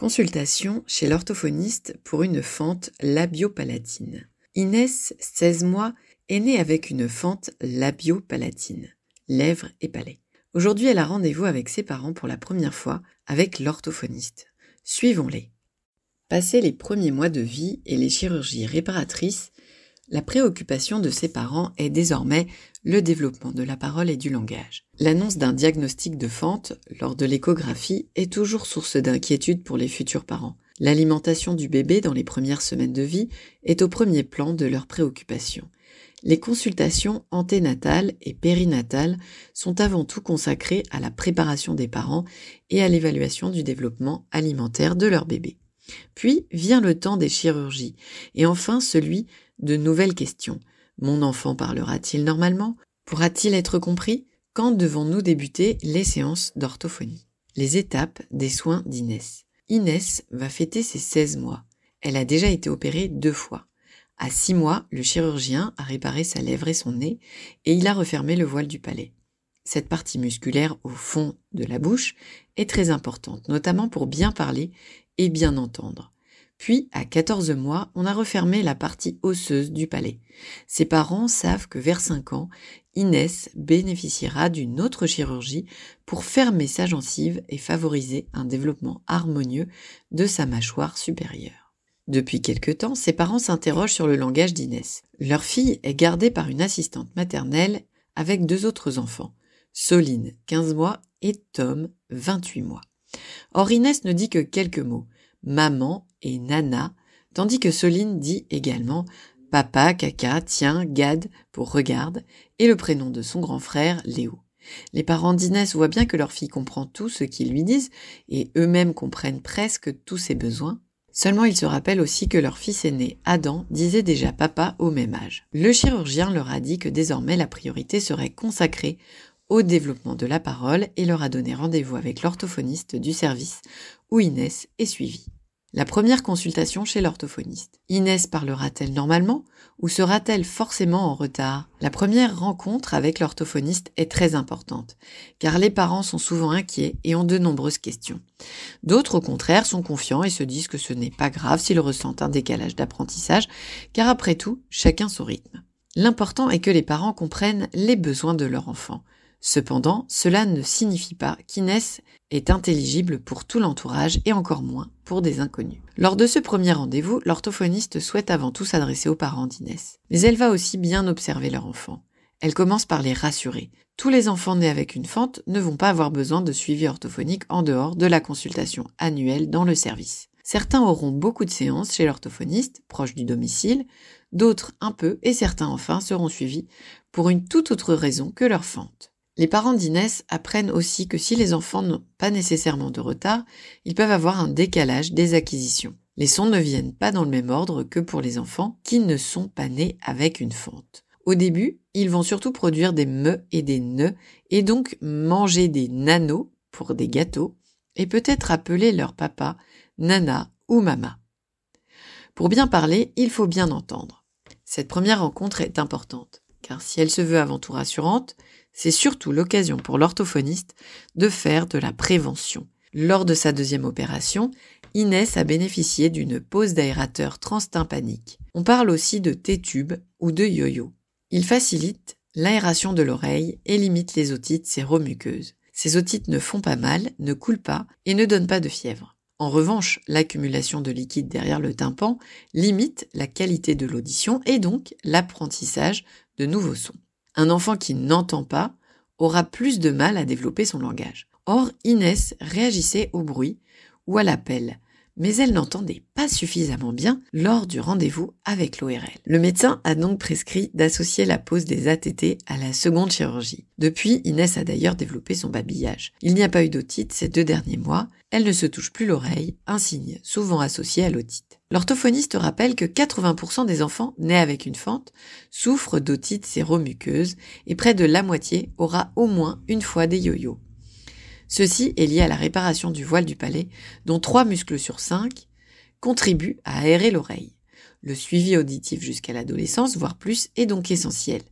Consultation chez l'orthophoniste pour une fente labiopalatine. Inès, 16 mois, est née avec une fente labiopalatine, lèvres et palais. Aujourd'hui, elle a rendez-vous avec ses parents pour la première fois avec l'orthophoniste. Suivons-les. Passé les premiers mois de vie et les chirurgies réparatrices, la préoccupation de ses parents est désormais le développement de la parole et du langage. L'annonce d'un diagnostic de fente lors de l'échographie est toujours source d'inquiétude pour les futurs parents. L'alimentation du bébé dans les premières semaines de vie est au premier plan de leurs préoccupations. Les consultations anténatales et périnatales sont avant tout consacrées à la préparation des parents et à l'évaluation du développement alimentaire de leur bébé. Puis vient le temps des chirurgies et enfin celui de nouvelles questions. Mon enfant parlera-t-il normalement Pourra-t-il être compris Quand devons-nous débuter les séances d'orthophonie Les étapes des soins d'Inès. Inès va fêter ses 16 mois. Elle a déjà été opérée deux fois. À six mois, le chirurgien a réparé sa lèvre et son nez et il a refermé le voile du palais. Cette partie musculaire au fond de la bouche est très importante, notamment pour bien parler et bien entendre. Puis, à 14 mois, on a refermé la partie osseuse du palais. Ses parents savent que vers 5 ans, Inès bénéficiera d'une autre chirurgie pour fermer sa gencive et favoriser un développement harmonieux de sa mâchoire supérieure. Depuis quelque temps, ses parents s'interrogent sur le langage d'Inès. Leur fille est gardée par une assistante maternelle avec deux autres enfants, Soline, 15 mois, et Tom, 28 mois. Or Inès ne dit que quelques mots maman et nana, tandis que Soline dit également papa, caca, tiens, gad pour regarde et le prénom de son grand frère Léo. Les parents d'Inès voient bien que leur fille comprend tout ce qu'ils lui disent et eux-mêmes comprennent presque tous ses besoins. Seulement ils se rappellent aussi que leur fils aîné, Adam, disait déjà papa au même âge. Le chirurgien leur a dit que désormais la priorité serait consacrée au développement de la parole et leur a donné rendez-vous avec l'orthophoniste du service où Inès est suivie. La première consultation chez l'orthophoniste. Inès parlera-t-elle normalement ou sera-t-elle forcément en retard La première rencontre avec l'orthophoniste est très importante, car les parents sont souvent inquiets et ont de nombreuses questions. D'autres, au contraire, sont confiants et se disent que ce n'est pas grave s'ils ressentent un décalage d'apprentissage, car après tout, chacun son rythme. L'important est que les parents comprennent les besoins de leur enfant, Cependant, cela ne signifie pas qu'Inès est intelligible pour tout l'entourage et encore moins pour des inconnus. Lors de ce premier rendez-vous, l'orthophoniste souhaite avant tout s'adresser aux parents d'Inès. Mais elle va aussi bien observer leur enfant. Elle commence par les rassurer. Tous les enfants nés avec une fente ne vont pas avoir besoin de suivi orthophonique en dehors de la consultation annuelle dans le service. Certains auront beaucoup de séances chez l'orthophoniste, proche du domicile, d'autres un peu et certains enfin seront suivis pour une toute autre raison que leur fente. Les parents d'Inès apprennent aussi que si les enfants n'ont pas nécessairement de retard, ils peuvent avoir un décalage des acquisitions. Les sons ne viennent pas dans le même ordre que pour les enfants qui ne sont pas nés avec une fente. Au début, ils vont surtout produire des me et des ne et donc manger des nanos pour des gâteaux et peut-être appeler leur papa nana ou mama. Pour bien parler, il faut bien entendre. Cette première rencontre est importante, car si elle se veut avant tout rassurante, c'est surtout l'occasion pour l'orthophoniste de faire de la prévention. Lors de sa deuxième opération, Inès a bénéficié d'une pose d'aérateur transtympanique. On parle aussi de T-tube ou de yo-yo. Il facilite l'aération de l'oreille et limite les otites séromuqueuses. Ces otites ne font pas mal, ne coulent pas et ne donnent pas de fièvre. En revanche, l'accumulation de liquide derrière le tympan limite la qualité de l'audition et donc l'apprentissage de nouveaux sons. Un enfant qui n'entend pas aura plus de mal à développer son langage. Or, Inès réagissait au bruit ou à l'appel, mais elle n'entendait pas suffisamment bien lors du rendez-vous avec l'ORL. Le médecin a donc prescrit d'associer la pose des ATT à la seconde chirurgie. Depuis, Inès a d'ailleurs développé son babillage. Il n'y a pas eu d'otite ces deux derniers mois, elle ne se touche plus l'oreille, un signe souvent associé à l'otite. L'orthophoniste rappelle que 80% des enfants nés avec une fente souffrent d'otite séromuqueuse et près de la moitié aura au moins une fois des yo-yo. Ceci est lié à la réparation du voile du palais, dont 3 muscles sur 5 contribuent à aérer l'oreille. Le suivi auditif jusqu'à l'adolescence, voire plus, est donc essentiel,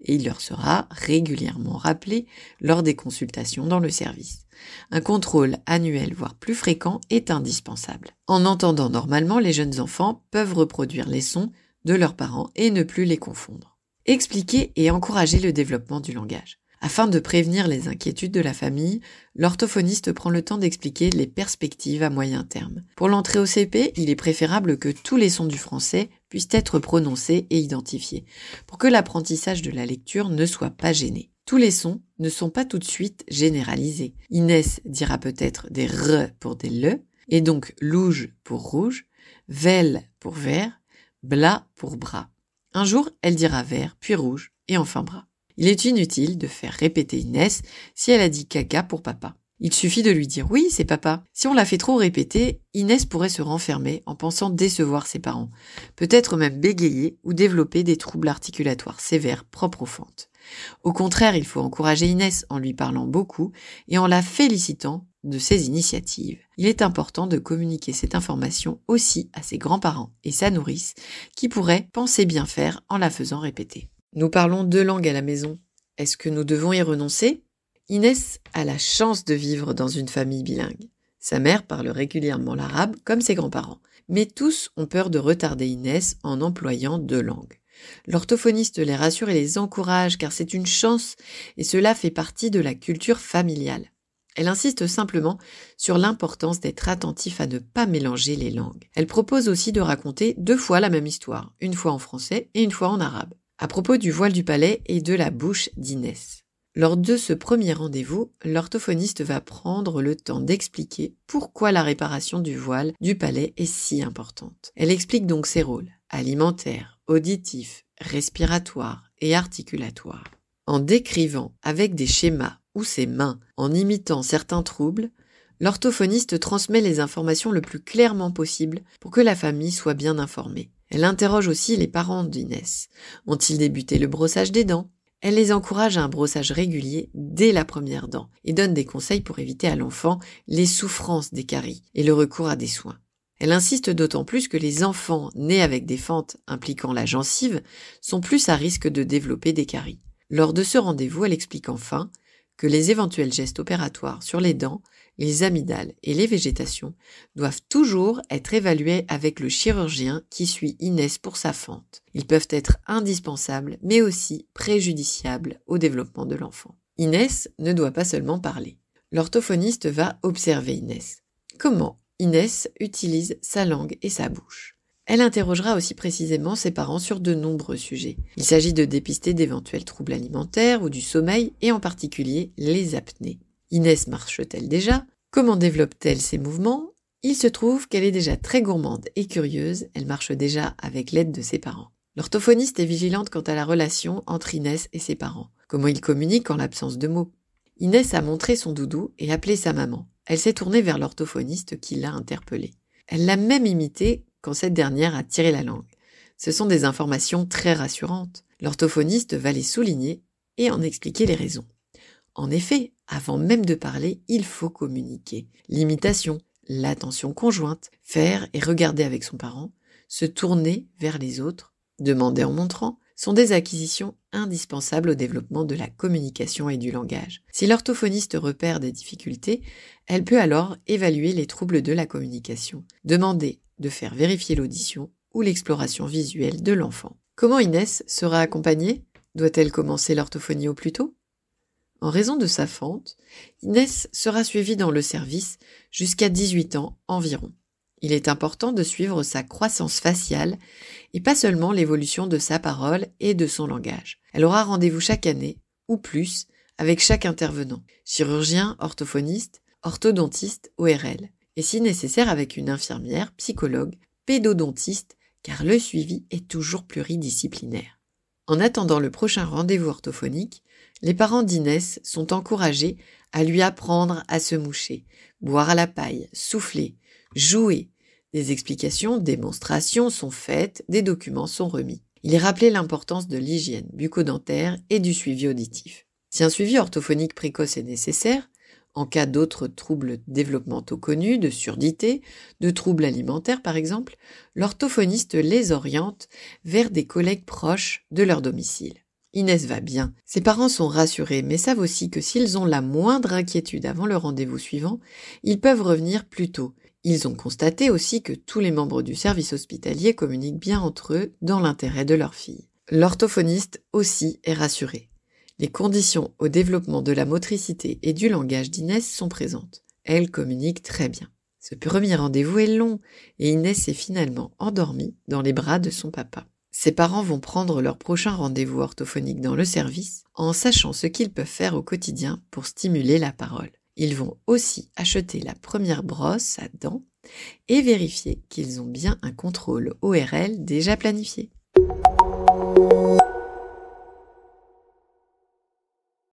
et il leur sera régulièrement rappelé lors des consultations dans le service. Un contrôle annuel, voire plus fréquent, est indispensable. En entendant normalement, les jeunes enfants peuvent reproduire les sons de leurs parents et ne plus les confondre. Expliquer et encourager le développement du langage. Afin de prévenir les inquiétudes de la famille, l'orthophoniste prend le temps d'expliquer les perspectives à moyen terme. Pour l'entrée au CP, il est préférable que tous les sons du français puissent être prononcés et identifiés, pour que l'apprentissage de la lecture ne soit pas gêné. Tous les sons ne sont pas tout de suite généralisés. Inès dira peut-être des R pour des LE, et donc louge pour rouge, vel pour vert, bla pour bras. Un jour, elle dira vert, puis rouge, et enfin bras. Il est inutile de faire répéter Inès si elle a dit caca pour papa. Il suffit de lui dire oui, c'est papa. Si on la fait trop répéter, Inès pourrait se renfermer en pensant décevoir ses parents, peut-être même bégayer ou développer des troubles articulatoires sévères propres aux fentes. Au contraire, il faut encourager Inès en lui parlant beaucoup et en la félicitant de ses initiatives. Il est important de communiquer cette information aussi à ses grands-parents et sa nourrice qui pourraient penser bien faire en la faisant répéter. Nous parlons deux langues à la maison. Est-ce que nous devons y renoncer Inès a la chance de vivre dans une famille bilingue. Sa mère parle régulièrement l'arabe comme ses grands-parents, mais tous ont peur de retarder Inès en employant deux langues. L'orthophoniste les rassure et les encourage car c'est une chance et cela fait partie de la culture familiale. Elle insiste simplement sur l'importance d'être attentif à ne pas mélanger les langues. Elle propose aussi de raconter deux fois la même histoire, une fois en français et une fois en arabe, à propos du voile du palais et de la bouche d'Inès. Lors de ce premier rendez-vous, l'orthophoniste va prendre le temps d'expliquer pourquoi la réparation du voile du palais est si importante. Elle explique donc ses rôles alimentaires, auditif, respiratoire et articulatoire. En décrivant avec des schémas ou ses mains, en imitant certains troubles, l'orthophoniste transmet les informations le plus clairement possible pour que la famille soit bien informée. Elle interroge aussi les parents d'Inès. Ont-ils débuté le brossage des dents elle les encourage à un brossage régulier dès la première dent et donne des conseils pour éviter à l'enfant les souffrances des caries et le recours à des soins. Elle insiste d'autant plus que les enfants nés avec des fentes impliquant la gencive sont plus à risque de développer des caries. Lors de ce rendez-vous, elle explique enfin que les éventuels gestes opératoires sur les dents, les amygdales et les végétations doivent toujours être évalués avec le chirurgien qui suit Inès pour sa fente. Ils peuvent être indispensables mais aussi préjudiciables au développement de l'enfant. Inès ne doit pas seulement parler. L'orthophoniste va observer Inès. Comment Inès utilise sa langue et sa bouche. Elle interrogera aussi précisément ses parents sur de nombreux sujets. Il s'agit de dépister d'éventuels troubles alimentaires ou du sommeil et en particulier les apnées. Inès marche-t-elle déjà Comment développe-t-elle ses mouvements Il se trouve qu'elle est déjà très gourmande et curieuse, elle marche déjà avec l'aide de ses parents. L'orthophoniste est vigilante quant à la relation entre Inès et ses parents. Comment ils communiquent en l'absence de mots Inès a montré son doudou et appelé sa maman. Elle s'est tournée vers l'orthophoniste qui l'a interpellée. Elle l'a même imité quand cette dernière a tiré la langue. Ce sont des informations très rassurantes. L'orthophoniste va les souligner et en expliquer les raisons. En effet, avant même de parler, il faut communiquer. L'imitation, l'attention conjointe, faire et regarder avec son parent, se tourner vers les autres, demander en montrant, sont des acquisitions indispensables au développement de la communication et du langage. Si l'orthophoniste repère des difficultés, elle peut alors évaluer les troubles de la communication, demander de faire vérifier l'audition ou l'exploration visuelle de l'enfant. Comment Inès sera accompagnée Doit-elle commencer l'orthophonie au plus tôt En raison de sa fente, Inès sera suivie dans le service jusqu'à 18 ans environ. Il est important de suivre sa croissance faciale et pas seulement l'évolution de sa parole et de son langage. Elle aura rendez-vous chaque année, ou plus, avec chaque intervenant, chirurgien, orthophoniste, orthodontiste, ORL et si nécessaire avec une infirmière, psychologue, pédodontiste, car le suivi est toujours pluridisciplinaire. En attendant le prochain rendez-vous orthophonique, les parents d'Inès sont encouragés à lui apprendre à se moucher, boire à la paille, souffler, jouer. Des explications, démonstrations sont faites, des documents sont remis. Il est rappelé l'importance de l'hygiène bucco-dentaire et du suivi auditif. Si un suivi orthophonique précoce est nécessaire, en cas d'autres troubles développementaux connus, de surdité, de troubles alimentaires par exemple, l'orthophoniste les oriente vers des collègues proches de leur domicile. Inès va bien. Ses parents sont rassurés, mais savent aussi que s'ils ont la moindre inquiétude avant le rendez-vous suivant, ils peuvent revenir plus tôt. Ils ont constaté aussi que tous les membres du service hospitalier communiquent bien entre eux dans l'intérêt de leur fille. L'orthophoniste aussi est rassuré. Les conditions au développement de la motricité et du langage d'Inès sont présentes. Elle communique très bien. Ce premier rendez-vous est long et Inès est finalement endormie dans les bras de son papa. Ses parents vont prendre leur prochain rendez-vous orthophonique dans le service en sachant ce qu'ils peuvent faire au quotidien pour stimuler la parole. Ils vont aussi acheter la première brosse à dents et vérifier qu'ils ont bien un contrôle ORL déjà planifié.